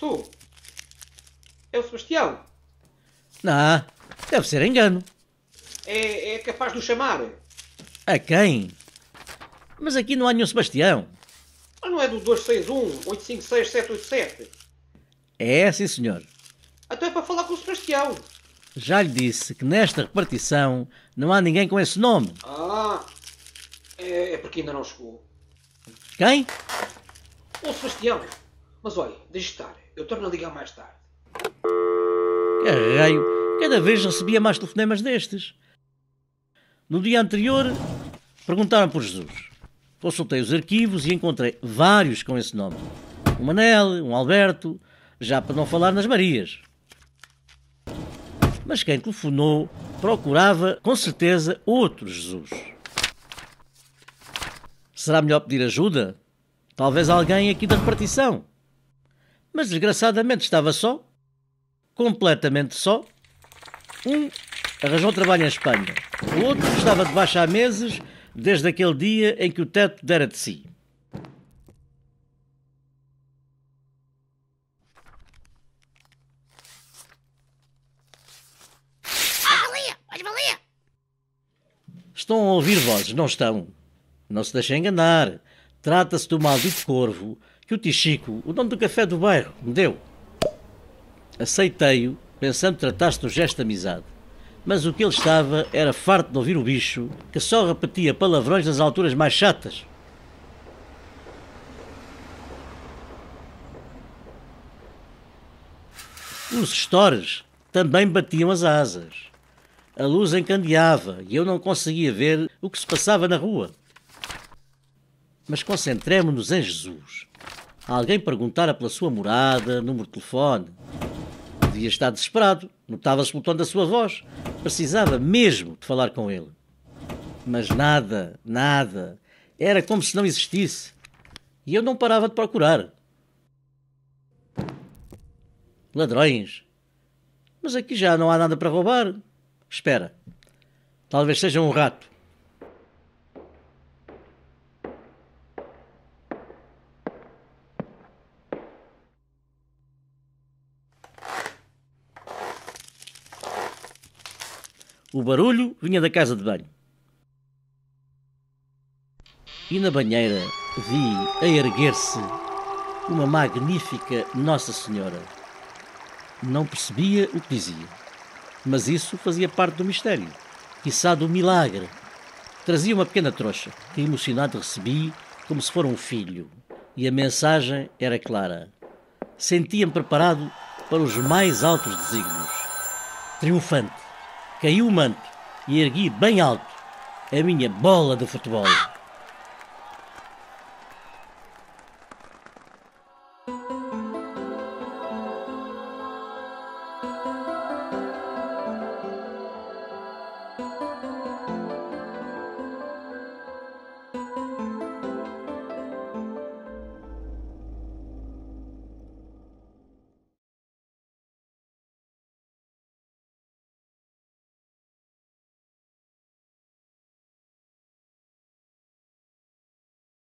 Tu? É o Sebastião? Não, deve ser engano. É, é capaz de o chamar? A quem? Mas aqui não há nenhum Sebastião. Mas ah, não é do 261-856-787? É, sim senhor. Até então é para falar com o Sebastião. Já lhe disse que nesta repartição não há ninguém com esse nome. Ah, é, é porque ainda não chegou. Quem? O Sebastião. Mas olha, deixe estar, eu torno a ligar mais tarde. Caralho, é, cada vez recebia mais telefonemas destes. No dia anterior, perguntaram por Jesus. Consultei os arquivos e encontrei vários com esse nome. Um Manel, um Alberto, já para não falar nas Marias. Mas quem telefonou procurava, com certeza, outro Jesus. Será melhor pedir ajuda? Talvez alguém aqui da repartição. Mas desgraçadamente estava só, completamente só. Um arranjou trabalho em Espanha, o outro estava debaixo há meses, desde aquele dia em que o teto dera de si. Ah, estão a ouvir vozes, não estão? Não se deixem enganar. Trata-se do maldito corvo que o Tichico, o dono do café do bairro, me deu. Aceitei-o, pensando que tratasse de um gesto de amizade. Mas o que ele estava era farto de ouvir o bicho, que só repetia palavrões nas alturas mais chatas. Os estores também batiam as asas. A luz encandeava e eu não conseguia ver o que se passava na rua. Mas concentremos-nos em Jesus. Alguém perguntara pela sua morada, número de telefone. Podia estar desesperado, notava-se pelo tom da sua voz. Precisava mesmo de falar com ele. Mas nada, nada. Era como se não existisse. E eu não parava de procurar. Ladrões. Mas aqui já não há nada para roubar. Espera. Talvez seja um rato. O barulho vinha da casa de banho. E na banheira vi a erguer-se uma magnífica Nossa Senhora. Não percebia o que dizia, mas isso fazia parte do mistério, quiçá do milagre. Trazia uma pequena trouxa que emocionado recebi como se for um filho. E a mensagem era clara. Sentia-me preparado para os mais altos desígnios. Triunfante. Caiu o manto e ergui bem alto a minha bola de futebol.